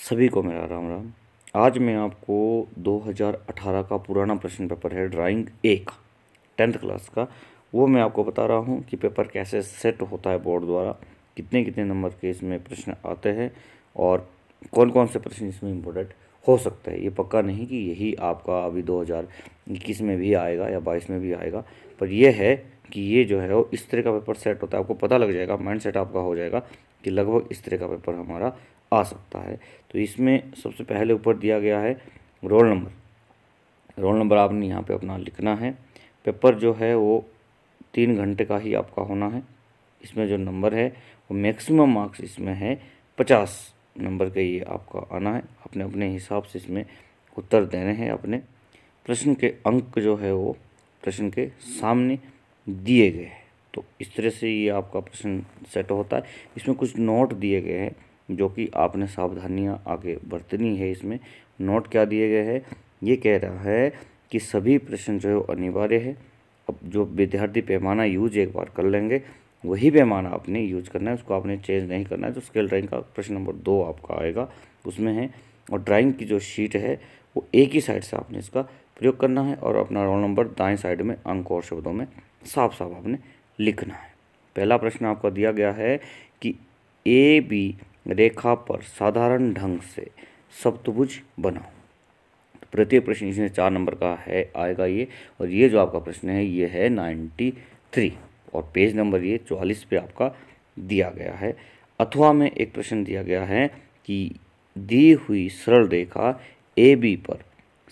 सभी को मेरा राम राम आज मैं आपको 2018 का पुराना प्रश्न पेपर है ड्राइंग एक टेंथ क्लास का वो मैं आपको बता रहा हूँ कि पेपर कैसे सेट होता है बोर्ड द्वारा कितने कितने नंबर के इसमें प्रश्न आते हैं और कौन कौन से प्रश्न इसमें इम्पोर्टेंट हो सकते हैं ये पक्का नहीं कि यही आपका अभी दो में भी आएगा या बाईस में भी आएगा पर यह है कि ये जो है वो इस तरह का पेपर सेट होता है आपको पता लग जाएगा माइंड सेट आपका हो जाएगा कि लगभग इस तरह का पेपर हमारा आ सकता है तो इसमें सबसे पहले ऊपर दिया गया है रोल नंबर रोल नंबर आपने यहाँ पे अपना लिखना है पेपर जो है वो तीन घंटे का ही आपका होना है इसमें जो नंबर है वो मैक्सिमम मार्क्स इसमें है पचास नंबर का ये आपका आना है अपने अपने हिसाब से इसमें उत्तर देने हैं अपने प्रश्न के अंक जो है वो प्रश्न के सामने दिए गए हैं तो इस तरह से ये आपका प्रश्न सेट होता है इसमें कुछ नोट दिए गए हैं जो कि आपने सावधानियां आगे बरतनी है इसमें नोट क्या दिए गए हैं ये कह रहा है कि सभी प्रश्न जो है अनिवार्य है अब जो विद्यार्थी पैमाना यूज एक बार कर लेंगे वही पैमाना आपने यूज करना है उसको आपने चेंज नहीं करना है तो स्केल ड्राइंग का प्रश्न नंबर दो आपका आएगा उसमें है और ड्राइंग की जो शीट है वो एक ही साइड से आपने इसका प्रयोग करना है और अपना रोल नंबर दाएं साइड में अंक और शब्दों में साफ साफ आपने लिखना है पहला प्रश्न आपका दिया गया है कि ए बी रेखा पर साधारण ढंग से सप्तभुज बनाओ प्रत्येक प्रश्न इसमें चार नंबर का है आएगा ये और ये जो आपका प्रश्न है ये है नाइन्टी थ्री और पेज नंबर ये चौवालीस पे आपका दिया गया है अथवा में एक प्रश्न दिया गया है कि दी हुई सरल रेखा ए बी पर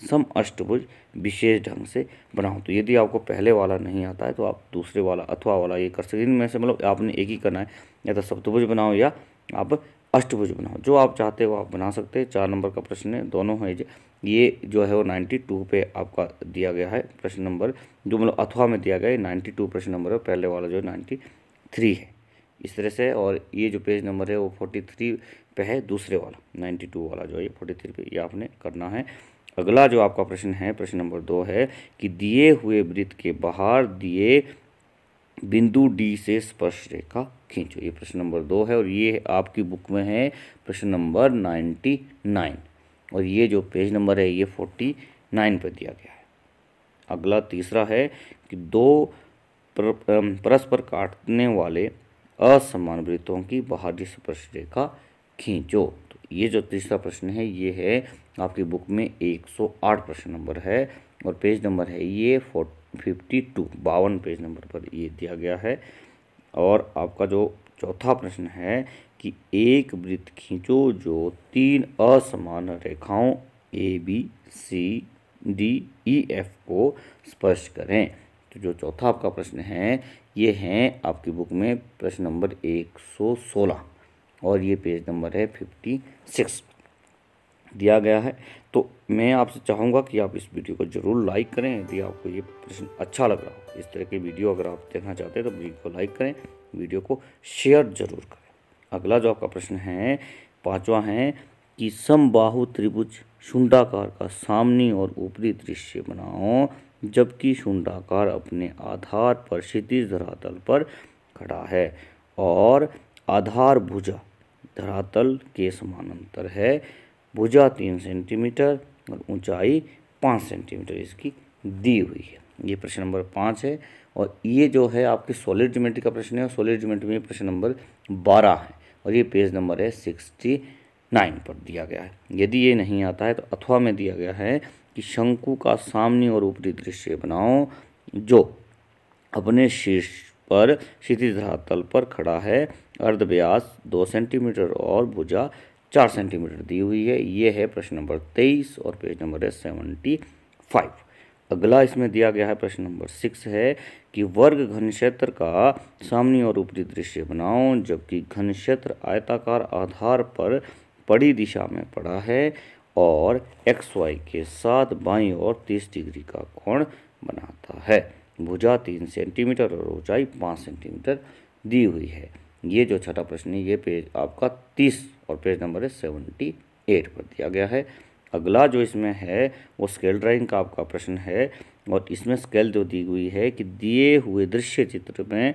सम अष्टभुज विशेष ढंग से बनाओ तो यदि आपको पहले वाला नहीं आता है तो आप दूसरे वाला अथवा वाला ये कर सकते इनमें से मतलब आपने एक ही करना है या तो सप्तभुज बनाओ या आप अष्टभुज बनाओ जो आप चाहते हो आप बना सकते हैं चार नंबर का प्रश्न है दोनों है ये जो है वो नाइन्टी टू पे आपका दिया गया है प्रश्न नंबर जो मतलब अथवा में दिया गया है नाइन्टी टू प्रश्न नंबर है पहले वाला जो नाइन्टी थ्री है इस तरह से और ये जो पेज नंबर है वो फोर्टी थ्री पे है दूसरे वाला नाइन्टी टू वाला जो है ये फोर्टी थ्री पे ये आपने करना है अगला जो आपका प्रश्न है प्रश्न नंबर दो है कि दिए हुए वृत्त के बाहर दिए बिंदु डी से स्पर्श रेखा खींचो ये प्रश्न नंबर दो है और ये आपकी बुक में है प्रश्न नंबर नाइन्टी नाइन और ये जो पेज नंबर है ये फोर्टी नाइन पर दिया गया है अगला तीसरा है कि दो परस्पर काटने वाले असमान वृत्तों की बाहरी स्पर्श रेखा खींचो तो ये जो तीसरा प्रश्न है ये है आपकी बुक में 108 प्रश्न नंबर है और पेज नंबर है ये फोर्टी फिफ्टी टू बावन पेज नंबर पर ये दिया गया है और आपका जो चौथा प्रश्न है कि एक वृत्त खींचो जो तीन असमान रेखाओं A B C D E F को स्पर्श करें तो जो चौथा आपका प्रश्न है ये है आपकी बुक में प्रश्न नंबर 116 और ये पेज नंबर है 56 दिया गया है तो मैं आपसे चाहूँगा कि आप इस वीडियो को ज़रूर लाइक करें यदि आपको ये प्रश्न अच्छा लग रहा हो इस तरह की वीडियो अगर आप देखना चाहते हैं तो वीडियो को लाइक करें वीडियो को शेयर ज़रूर करें अगला जो आपका प्रश्न है पाँचवा है कि समबाहु त्रिभुज शुंडाकार का सामनी और ऊपरी दृश्य बनाओ जबकि शुंडाकार अपने आधार पर क्षितिज धरातल पर खड़ा है और आधार भुजा धरातल के समानांतर है भुजा तीन सेंटीमीटर और ऊंचाई पाँच सेंटीमीटर इसकी दी हुई है ये प्रश्न नंबर पाँच है और ये जो है आपके सॉलिड ज्योमेट्री का प्रश्न है और सॉलिड ज्योमेट्री में प्रश्न नंबर बारह है और ये पेज नंबर है सिक्सटी नाइन पर दिया गया है यदि ये नहीं आता है तो अथवा में दिया गया है कि शंकु का सामने और ऊपरी दृश्य बनाओ जो अपने शीर्ष पर क्षितिधरातल पर खड़ा है अर्धव्यास दो सेंटीमीटर और भुजा चार सेंटीमीटर दी हुई है ये है प्रश्न नंबर तेईस और पेज नंबर है सेवेंटी फाइव अगला इसमें दिया गया है प्रश्न नंबर सिक्स है कि वर्ग घन क्षेत्र का सामने और ऊपरी दृश्य बनाओ जबकि घन क्षेत्र आयताकार आधार पर पड़ी दिशा में पड़ा है और एक्स वाई के साथ बाई और तीस डिग्री का कोण बनाता है भुजा तीन सेंटीमीटर और ऊंचाई पाँच सेंटीमीटर दी हुई है ये जो छठा प्रश्न है ये पेज आपका तीस और पेज नंबर है सेवेंटी एट पर दिया गया है अगला जो इसमें है वो स्केल ड्राइंग का आपका प्रश्न है और इसमें स्केल जो दी हुई है कि दिए हुए दृश्य चित्र में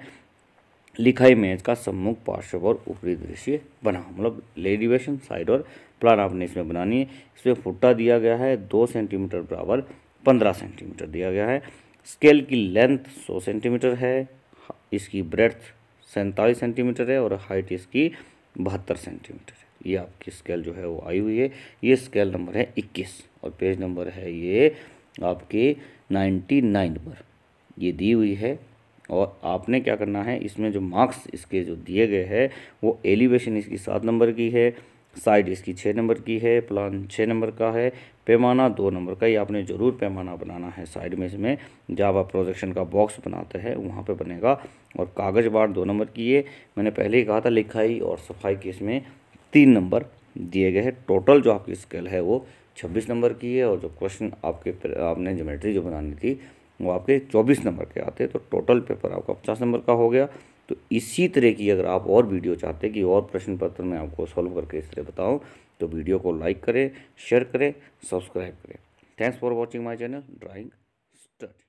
लिखा इमेज का सम्मुख पार्श्व और ऊपरी दृश्य बना मतलब लेडिवेशन साइड और प्लान आपने इसमें बनानी है इसमें फुट्टा दिया गया है दो सेंटीमीटर बराबर पंद्रह सेंटीमीटर दिया गया है स्केल की लेंथ सौ सेंटीमीटर है इसकी ब्रेथ सैंतालीस सेंटीमीटर है और हाइट इसकी बहत्तर सेंटीमीटर है ये आपकी स्केल जो है वो आई हुई है ये स्केल नंबर है इक्कीस और पेज नंबर है ये आपके नाइन्टी नाइन पर ये दी हुई है और आपने क्या करना है इसमें जो मार्क्स इसके जो दिए गए हैं वो एलिवेशन इसकी सात नंबर की है साइड इसकी छः नंबर की है प्लान छः नंबर का है पैमाना दो नंबर का ये आपने ज़रूर पैमाना बनाना है साइड में इसमें जब आप प्रोजेक्शन का बॉक्स बनाते हैं वहाँ पे बनेगा और कागज़ बाढ़ दो नंबर की है मैंने पहले ही कहा था लिखाई और सफाई के इसमें तीन नंबर दिए गए हैं टोटल जो आपकी स्केल है वो छब्बीस नंबर की है और जो क्वेश्चन आपके आपने जोमेट्री जो बनानी थी वो आपके चौबीस नंबर के आते हैं तो टोटल पेपर आपका पचास नंबर का हो गया तो इसी तरह की अगर आप और वीडियो चाहते हैं कि और प्रश्न पत्र में आपको सॉल्व करके इस तरह बताऊँ तो वीडियो को लाइक करें शेयर करें सब्सक्राइब करें thanks for watching my channel drawing study